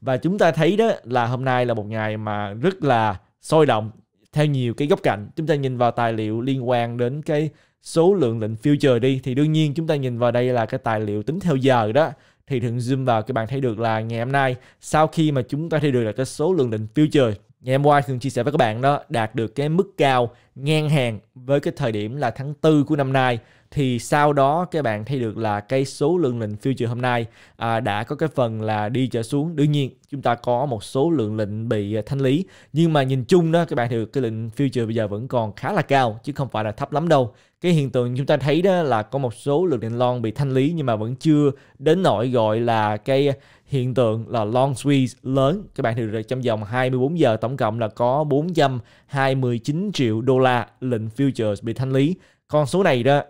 và chúng ta thấy đó là hôm nay là một ngày mà rất là sôi động theo nhiều cái góc cạnh chúng ta nhìn vào tài liệu liên quan đến cái số lượng lệnh future đi thì đương nhiên chúng ta nhìn vào đây là cái tài liệu tính theo giờ đó thì thường zoom vào các bạn thấy được là ngày hôm nay sau khi mà chúng ta thấy được là cái số lượng lệnh future ngày hôm qua thường chia sẻ với các bạn đó đạt được cái mức cao ngang hàng với cái thời điểm là tháng 4 của năm nay thì sau đó các bạn thấy được là cái số lượng lệnh future hôm nay à, đã có cái phần là đi trở xuống đương nhiên chúng ta có một số lượng lệnh bị à, thanh lý nhưng mà nhìn chung đó các bạn thấy được cái lệnh future bây giờ vẫn còn khá là cao chứ không phải là thấp lắm đâu cái hiện tượng chúng ta thấy đó là có một số lượng lệnh long bị thanh lý nhưng mà vẫn chưa đến nỗi gọi là cái hiện tượng là long squeeze lớn các bạn thấy được trong vòng 24 giờ tổng cộng là có 429 triệu đô la lệnh futures bị thanh lý con số này đó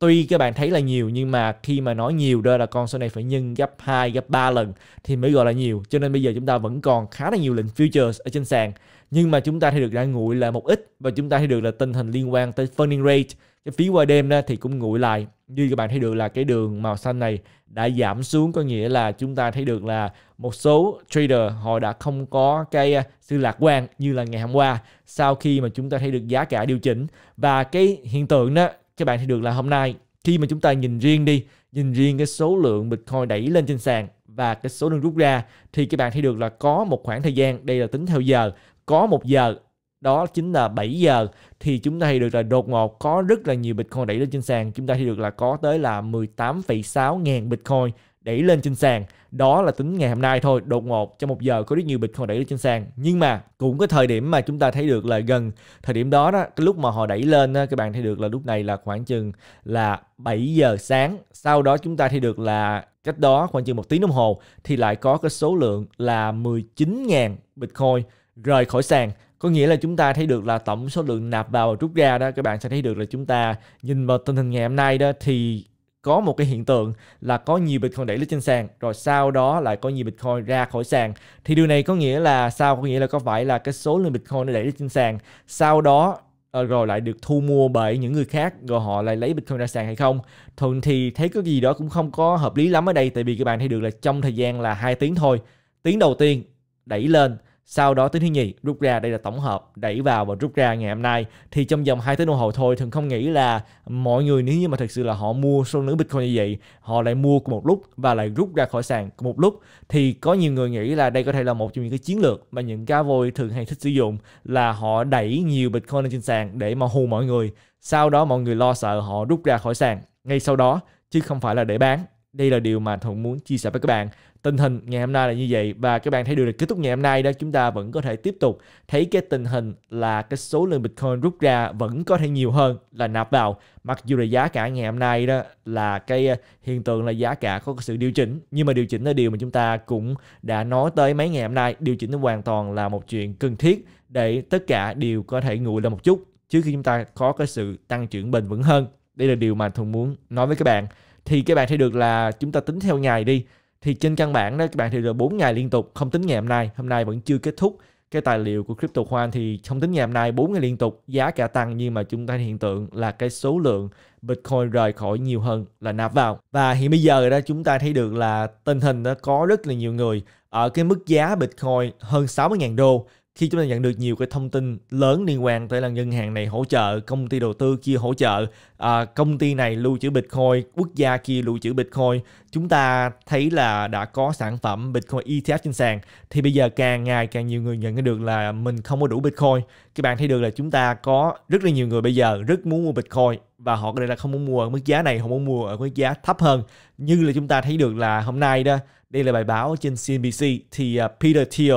tuy các bạn thấy là nhiều nhưng mà khi mà nói nhiều đó là con số này phải nhân gấp 2, gấp 3 lần thì mới gọi là nhiều. Cho nên bây giờ chúng ta vẫn còn khá là nhiều lệnh futures ở trên sàn. Nhưng mà chúng ta thấy được đã nguội là một ít và chúng ta thấy được là tình hình liên quan tới funding rate cái phí qua đêm đó thì cũng nguội lại như các bạn thấy được là cái đường màu xanh này đã giảm xuống có nghĩa là chúng ta thấy được là một số trader họ đã không có cái à, sự lạc quan như là ngày hôm qua sau khi mà chúng ta thấy được giá cả điều chỉnh và cái hiện tượng đó các bạn sẽ được là hôm nay khi mà chúng ta nhìn riêng đi nhìn riêng cái số lượng Bitcoin đẩy lên trên sàn và cái số lượng rút ra thì các bạn thấy được là có một khoảng thời gian đây là tính theo giờ có một giờ đó chính là 7 giờ thì chúng ta thấy được là đột ngột có rất là nhiều Bitcoin đẩy lên trên sàn chúng ta thấy được là có tới là 18,6 ngàn Bitcoin đẩy lên trên sàn đó là tính ngày hôm nay thôi đột ngột trong một giờ có rất nhiều bitcoin đẩy lên trên sàn nhưng mà cũng có thời điểm mà chúng ta thấy được là gần thời điểm đó đó cái lúc mà họ đẩy lên các bạn thấy được là lúc này là khoảng chừng là 7 giờ sáng sau đó chúng ta thấy được là cách đó khoảng chừng một tiếng đồng hồ thì lại có cái số lượng là 19.000 bitcoin rời khỏi sàn có nghĩa là chúng ta thấy được là tổng số lượng nạp vào và rút ra đó các bạn sẽ thấy được là chúng ta nhìn vào tình hình ngày hôm nay đó thì có một cái hiện tượng là có nhiều Bitcoin đẩy lên trên sàn rồi sau đó lại có nhiều Bitcoin ra khỏi sàn thì điều này có nghĩa là sao có nghĩa là có phải là cái số lượng Bitcoin nó đẩy lên trên sàn sau đó ờ, rồi lại được thu mua bởi những người khác rồi họ lại lấy Bitcoin ra sàn hay không thuận thì thấy cái gì đó cũng không có hợp lý lắm ở đây tại vì các bạn thấy được là trong thời gian là hai tiếng thôi tiếng đầu tiên đẩy lên sau đó tính thứ nhì rút ra đây là tổng hợp đẩy vào và rút ra ngày hôm nay thì trong vòng 2 tiếng đồng hồ thôi thường không nghĩ là mọi người nếu như mà thực sự là họ mua số lượng Bitcoin như vậy họ lại mua cùng một lúc và lại rút ra khỏi sàn cùng một lúc thì có nhiều người nghĩ là đây có thể là một trong những cái chiến lược mà những cá voi thường hay thích sử dụng là họ đẩy nhiều Bitcoin lên trên sàn để mà hù mọi người sau đó mọi người lo sợ họ rút ra khỏi sàn ngay sau đó chứ không phải là để bán đây là điều mà thuận muốn chia sẻ với các bạn tình hình ngày hôm nay là như vậy và các bạn thấy được là kết thúc ngày hôm nay đó chúng ta vẫn có thể tiếp tục thấy cái tình hình là cái số lượng Bitcoin rút ra vẫn có thể nhiều hơn là nạp vào mặc dù là giá cả ngày hôm nay đó là cái ờ, hiện tượng là giá cả có sự điều chỉnh nhưng mà điều chỉnh là điều mà chúng ta cũng đã nói tới mấy ngày hôm nay điều chỉnh nó hoàn toàn là một chuyện cần thiết để tất cả đều có thể nguội lên một chút trước khi chúng ta có cái sự tăng trưởng bền vững hơn đây là điều mà thuận muốn nói với các bạn thì các bạn thấy được là chúng ta tính theo ngày đi thì trên căn bản đó các bạn thì là 4 ngày liên tục không tính ngày hôm nay hôm nay vẫn chưa kết thúc cái tài liệu của crypto khoan thì không tính ngày hôm nay 4 ngày liên tục giá cả tăng nhưng mà chúng ta hiện tượng là cái số lượng Bitcoin rời khỏi nhiều hơn là nạp vào và hiện bây giờ đó chúng ta thấy được là tình hình đó có rất là nhiều người ở cái mức giá Bitcoin hơn 60.000 đô khi chúng ta nhận được nhiều cái thông tin lớn liên quan tới là ngân hàng này hỗ trợ công ty đầu tư kia hỗ trợ à, công ty này lưu trữ bitcoin quốc gia kia lưu trữ bitcoin chúng ta thấy là đã có sản phẩm bitcoin ETF trên sàn thì bây giờ càng ngày càng nhiều người nhận được là mình không có đủ bitcoin các bạn thấy được là chúng ta có rất là nhiều người bây giờ rất muốn mua bitcoin và họ có thể là không muốn mua ở mức giá này không muốn mua ở mức giá thấp hơn như là chúng ta thấy được là hôm nay đó đây là bài báo trên CNBC thì à, Peter Thiel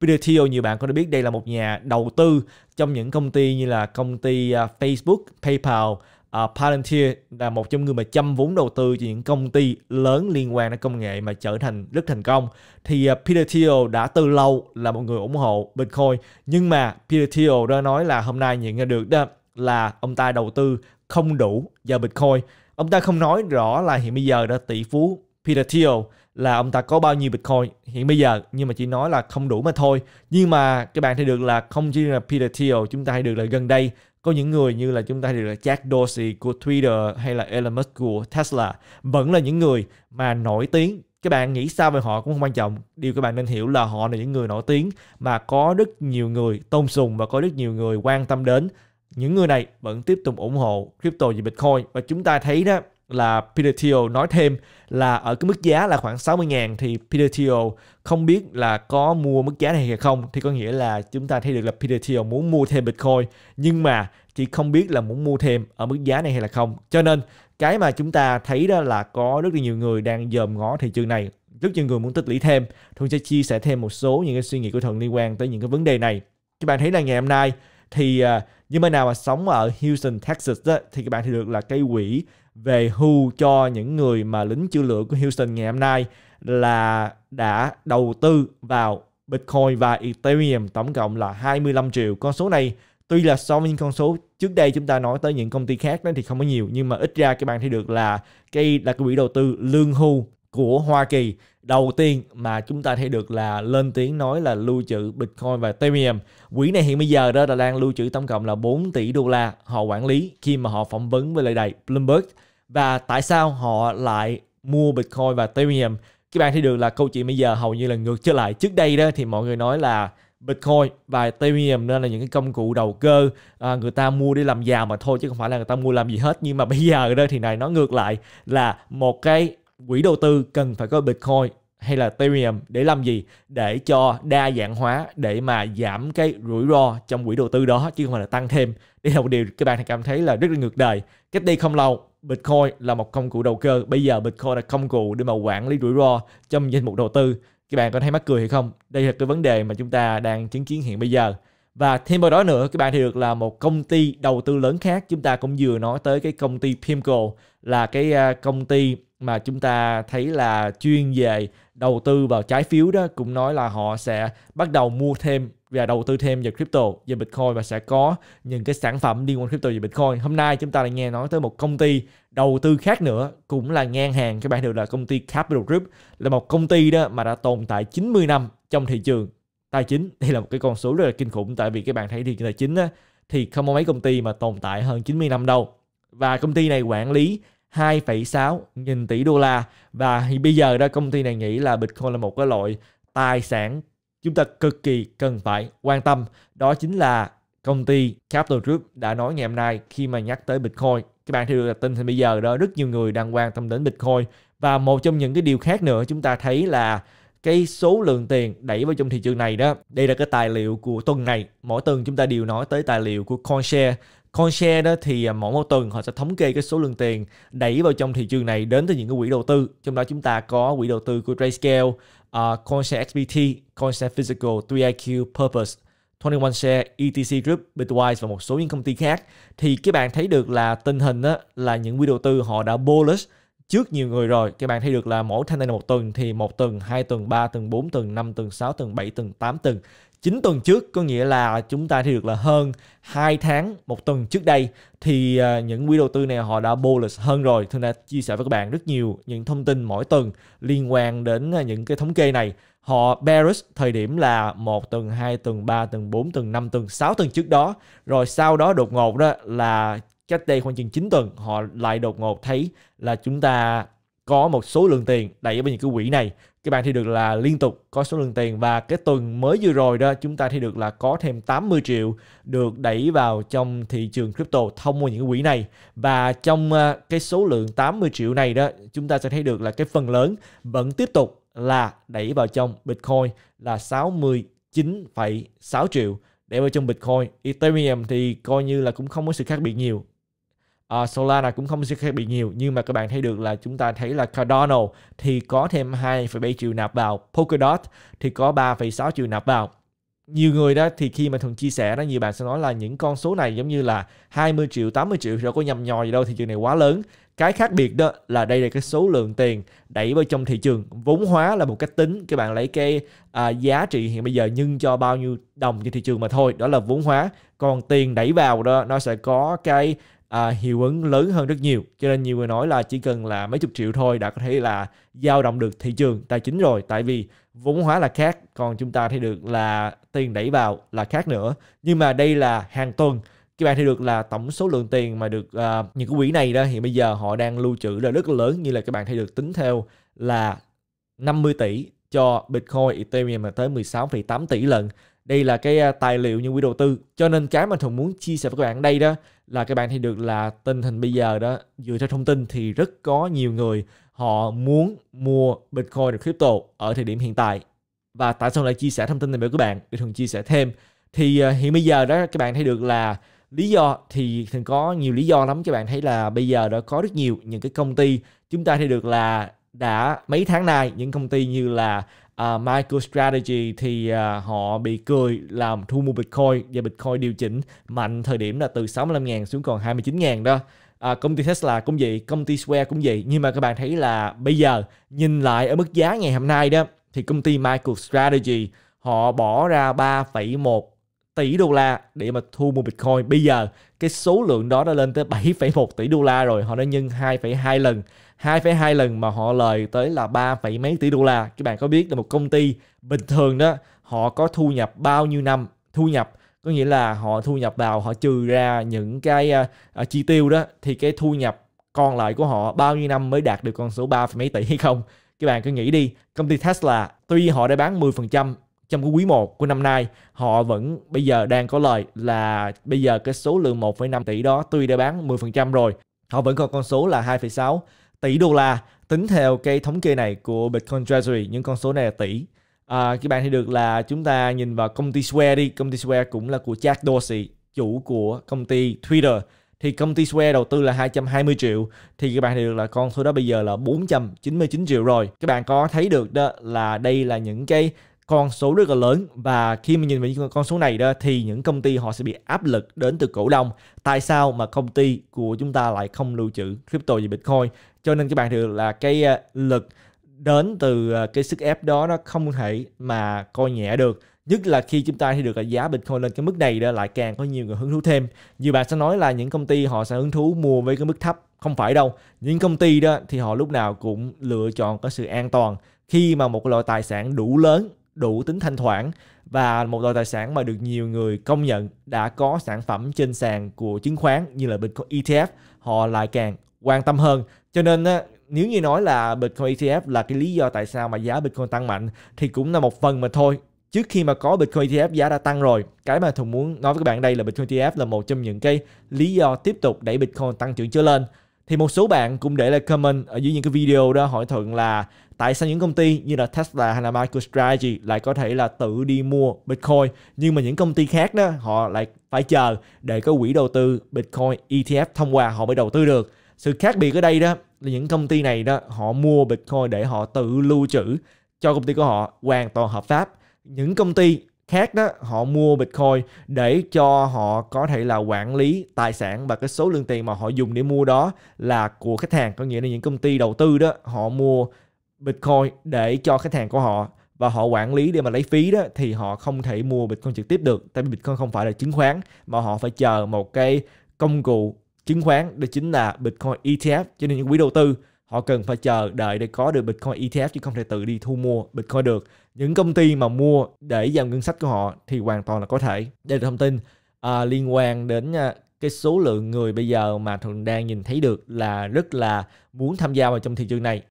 Pinotio nhiều bạn có đã biết đây là một nhà đầu tư trong những công ty như là công ty à, Facebook, PayPal, uh, Palantir là một trong người mà chăm vốn đầu tư cho những công ty lớn liên quan đến công nghệ mà trở thành rất thành công thì uh, Peter Thiel đã từ lâu là một người ủng hộ Bitcoin nhưng mà Peter Thiel đã nói là hôm nay nhận ra được đó là ông ta đầu tư không đủ vào Bitcoin ông ta không nói rõ là hiện bây giờ đã tỷ phú Peter Thiel là ông ta có bao nhiêu Bitcoin hiện bây giờ nhưng mà chỉ nói là không đủ mà thôi. Nhưng mà các bạn thấy được là không chỉ là Peter Thiel, chúng ta thấy được là gần đây có những người như là chúng ta thấy được là Jack Dorsey của Twitter hay là Elon Musk của Tesla vẫn là những người mà nổi tiếng các bạn nghĩ sao về họ cũng không quan trọng điều các bạn nên hiểu là họ là những người nổi tiếng mà có rất nhiều người tôn sùng và có rất nhiều người quan tâm đến những người này vẫn tiếp tục ủng hộ crypto và bitcoin và chúng ta thấy đó là Peter Thiel nói thêm là ở cái mức giá là khoảng 60 ngàn thì Peter Thiel không biết là có mua mức giá này hay không thì có nghĩa là chúng ta thấy được là Peter Thiel muốn mua thêm Bitcoin nhưng mà chỉ không biết là muốn mua thêm ở mức giá này hay là không cho nên cái mà chúng ta thấy đó là có rất là nhiều người đang dòm ngó thị trường này rất nhiều người muốn tích lũy thêm Thuận sẽ chia sẻ thêm một số những cái suy nghĩ của Thuận liên quan tới những cái vấn đề này các bạn thấy là ngày hôm nay thì uh, à, nhưng mà nào mà sống ở Houston, Texas đó, thì các bạn thì được là cái quỹ về hưu cho những người mà lính chữa lửa của Houston ngày hôm nay là đã đầu tư vào Bitcoin và Ethereum tổng cộng là 25 triệu. Con số này tuy là so với những con số trước đây chúng ta nói tới những công ty khác đó thì không có nhiều nhưng mà ít ra các bạn thấy được là cái là cái quỹ đầu tư lương hưu của Hoa Kỳ đầu tiên mà chúng ta thấy được là lên tiếng nói là lưu trữ Bitcoin và Ethereum. Quỹ này hiện bây giờ đó là đang lưu trữ tổng cộng là 4 tỷ đô la họ quản lý khi mà họ phỏng vấn với lại đài Bloomberg và tại sao họ lại mua Bitcoin và Ethereum các bạn thấy được là câu chuyện bây giờ hầu như là ngược trở lại trước đây đó thì mọi người nói là Bitcoin và Ethereum nên là những cái công cụ đầu cơ à, người ta mua để làm giàu mà thôi chứ không phải là người ta mua làm gì hết nhưng mà bây giờ đó thì này nó ngược lại là một cái quỹ đầu tư cần phải có Bitcoin hay là Ethereum để làm gì? Để cho đa dạng hóa để mà giảm cái rủi ro trong quỹ đầu tư đó chứ không phải là tăng thêm. Đây là một điều các bạn cảm thấy là rất là ngược đời. Cách đây không lâu Bitcoin là một công cụ đầu cơ. Bây giờ Bitcoin là công cụ để mà quản lý rủi ro trong danh mục đầu tư. Các bạn có thấy mắc cười hay không? Đây là cái vấn đề mà chúng ta đang chứng kiến hiện bây giờ. Và thêm vào đó nữa, các bạn thì được là một công ty đầu tư lớn khác. Chúng ta cũng vừa nói tới cái công ty Pimco là cái à, công ty mà chúng ta thấy là chuyên về đầu tư vào trái phiếu đó cũng nói là họ sẽ bắt đầu mua thêm và đầu tư thêm vào crypto, về Bitcoin và sẽ có những cái sản phẩm liên quan crypto và Bitcoin. Hôm nay chúng ta lại nghe nói tới một công ty đầu tư khác nữa, cũng là ngang hàng các bạn được là công ty Capital Group là một công ty đó mà đã tồn tại 90 năm trong thị trường tài chính. Đây là một cái con số rất là kinh khủng tại vì các bạn thấy thị trường tài chính á, thì không có mấy công ty mà tồn tại hơn 90 năm đâu. Và công ty này quản lý 2,6 nghìn tỷ đô la và bây giờ đó công ty này nghĩ là Bitcoin là một cái loại tài sản chúng ta cực kỳ cần phải quan tâm đó chính là công ty Capital Group đã nói ngày hôm nay khi mà nhắc tới Bitcoin các bạn thấy được là tin thì bây giờ đó rất nhiều người đang quan tâm đến Bitcoin và một trong những cái điều khác nữa chúng ta thấy là cái số lượng tiền đẩy vào trong thị trường này đó đây là cái tài liệu của tuần này mỗi tuần chúng ta đều nói tới tài liệu của CoinShare CoinShare đó thì à, mỗi một tuần họ sẽ thống kê cái số lượng tiền đẩy vào trong thị trường này đến từ những cái quỹ đầu tư. Trong đó chúng ta có quỹ đầu tư của Grayscale, uh, à, CoinShare XBT, CoinShare Physical, 3IQ, Purpose, 21Share, ETC Group, Bitwise và một số những công ty khác. Thì các bạn thấy được là tình hình đó là những quỹ đầu tư họ đã bullish trước nhiều người rồi các bạn thấy được là mỗi thanh này một tuần thì một tuần hai tuần ba tuần bốn tuần năm tuần sáu tuần bảy tuần tám tuần 9 tuần trước có nghĩa là chúng ta thì được là hơn 2 tháng một tuần trước đây thì à, những quỹ đầu tư này họ đã bullish hơn rồi Thương đã chia sẻ với các bạn rất nhiều những thông tin mỗi tuần liên quan đến à, những cái thống kê này họ bearish thời điểm là một tuần, 2 tuần, 3 tuần, 4 tuần, 5 tuần, 6 tuần trước đó rồi sau đó đột ngột đó là cách đây khoảng chừng 9 tuần họ lại đột ngột thấy là chúng ta có một số lượng tiền đẩy vào những cái quỹ này các bạn thi được là liên tục có số lượng tiền và cái tuần mới vừa rồi đó chúng ta thi được là có thêm 80 triệu được đẩy vào trong thị trường crypto thông qua những quỹ này và trong à, cái số lượng 80 triệu này đó chúng ta sẽ thấy được là cái phần lớn vẫn tiếp tục là đẩy vào trong Bitcoin là 69,6 triệu để vào trong Bitcoin Ethereum thì coi như là cũng không có sự khác biệt nhiều uh, Solana cũng không sẽ khác biệt nhiều nhưng mà các bạn thấy được là chúng ta thấy là Cardano thì có thêm 2,7 triệu nạp vào Polkadot thì có 3,6 triệu nạp vào nhiều người đó thì khi mà thường chia sẻ đó nhiều bạn sẽ nói là những con số này giống như là 20 triệu 80 triệu rồi có nhầm nhòi gì đâu thì chuyện này quá lớn cái khác biệt đó là đây là cái số lượng tiền đẩy vào trong thị trường vốn hóa là một cách tính các bạn lấy cái à, giá trị hiện bây giờ nhân cho bao nhiêu đồng trên thị trường mà thôi đó là vốn hóa còn tiền đẩy vào đó nó sẽ có cái à, hiệu ứng lớn hơn rất nhiều cho nên nhiều người nói là chỉ cần là mấy chục triệu thôi đã có thể là giao động được thị trường tài chính rồi tại vì vốn hóa là khác còn chúng ta thấy được là tiền đẩy vào là khác nữa nhưng mà đây là hàng tuần các bạn thấy được là tổng số lượng tiền mà được uh, những cái quỹ này đó hiện bây giờ họ đang lưu trữ là rất là lớn như là các bạn thấy được tính theo là 50 tỷ cho Bitcoin, Ethereum mà tới 16,8 tỷ lần đây là cái à, tài liệu như quỹ đầu tư cho nên cái mà thường muốn chia sẻ với các bạn đây đó là các bạn thấy được là tình hình bây giờ đó dựa theo thông tin thì rất có nhiều người họ muốn mua bitcoin và crypto ở thời điểm hiện tại và tại sao lại chia sẻ thông tin này với các bạn để thường chia sẻ thêm thì à, hiện bây giờ đó các bạn thấy được là lý do thì thường có nhiều lý do lắm các bạn thấy là bây giờ đã có rất nhiều những cái công ty chúng ta thấy được là đã mấy tháng nay những công ty như là uh, à, MicroStrategy thì uh, họ bị cười làm thu mua Bitcoin và Bitcoin điều chỉnh mạnh thời điểm là từ 65.000 xuống còn 29.000 đó. À, công ty Tesla cũng vậy, công ty Square cũng vậy. Nhưng mà các bạn thấy là bây giờ nhìn lại ở mức giá ngày hôm nay đó thì công ty MicroStrategy họ bỏ ra 3,1 tỷ đô la để mà thu mua Bitcoin. Bây giờ cái số lượng đó đã lên tới 7,1 tỷ đô la rồi, họ đã nhân 2,2 lần. 2,2 lần mà họ lời tới là 3, mấy tỷ đô la. Các bạn có biết là một công ty bình thường đó, họ có thu nhập bao nhiêu năm? Thu nhập có nghĩa là họ thu nhập vào họ trừ ra những cái uh, chi tiêu đó thì cái thu nhập còn lại của họ bao nhiêu năm mới đạt được con số 3, mấy tỷ hay không? Các bạn cứ nghĩ đi, công ty Tesla tuy họ đã bán 10% trong cái quý 1 của năm nay họ vẫn bây giờ đang có lời là bây giờ cái số lượng 1,5 tỷ đó tuy đã bán 10% rồi họ vẫn còn con số là 2,6 tỷ đô la tính theo cái thống kê này của Bitcoin Treasury những con số này là tỷ à, các bạn thấy được là chúng ta nhìn vào công ty Square đi công ty Square cũng là của Jack Dorsey chủ của công ty Twitter thì công ty Square đầu tư là 220 triệu thì các bạn thấy được là con số đó bây giờ là 499 triệu rồi các bạn có thấy được đó là đây là những cái con số rất là lớn và khi mà nhìn về những con số này đó thì những công ty họ sẽ bị áp lực đến từ cổ đông tại sao mà công ty của chúng ta lại không lưu trữ crypto và bitcoin cho nên các bạn được là cái ờ, lực đến từ ờ, cái sức ép đó nó không thể mà coi nhẹ được nhất là khi chúng ta thì được là giá Bitcoin lên cái mức này đó lại càng có nhiều người hứng thú thêm nhiều bạn sẽ nói là những công ty họ sẽ hứng thú mua với cái mức thấp không phải đâu những công ty đó thì họ lúc nào cũng lựa chọn cái sự an toàn khi mà một loại tài sản đủ lớn đủ tính thanh khoản và một loại tài sản mà được nhiều người công nhận đã có sản phẩm trên sàn của chứng khoán như là Bitcoin ETF họ lại càng quan tâm hơn. Cho nên nếu như nói là Bitcoin ETF là cái lý do tại sao mà giá Bitcoin tăng mạnh thì cũng là một phần mà thôi. Trước khi mà có Bitcoin ETF giá đã tăng rồi. Cái mà Thùng muốn nói với các bạn đây là Bitcoin ETF là một trong những cái lý do tiếp tục đẩy Bitcoin tăng trưởng trở lên thì một số bạn cũng để lại comment ở dưới những cái video đó hỏi thuận là tại sao những công ty như là Tesla hay là MicroStrategy lại có thể là tự đi mua Bitcoin nhưng mà những công ty khác đó họ lại phải chờ để có quỹ đầu tư Bitcoin ETF thông qua họ mới đầu tư được. Sự khác biệt ở đây đó là những công ty này đó họ mua Bitcoin để họ tự lưu trữ cho công ty của họ hoàn toàn hợp pháp. Những công ty khác đó họ mua Bitcoin để cho họ có thể là quản lý tài sản và cái số lượng tiền mà họ dùng để mua đó là của khách hàng có nghĩa là những công ty đầu tư đó họ mua Bitcoin để cho khách hàng của họ và họ quản lý để mà lấy phí đó thì họ không thể mua Bitcoin trực tiếp được tại vì Bitcoin không phải là chứng khoán mà họ phải chờ một cái công cụ chứng khoán đó chính là Bitcoin ETF cho nên những quỹ đầu tư họ cần phải chờ đợi để có được Bitcoin ETF chứ không thể tự đi thu mua Bitcoin được những công ty mà mua để vào ngân sách của họ thì hoàn toàn là có thể đây là thông tin à, liên quan đến à, cái số lượng người bây giờ mà thuận đang nhìn thấy được là rất là muốn tham gia vào trong thị trường này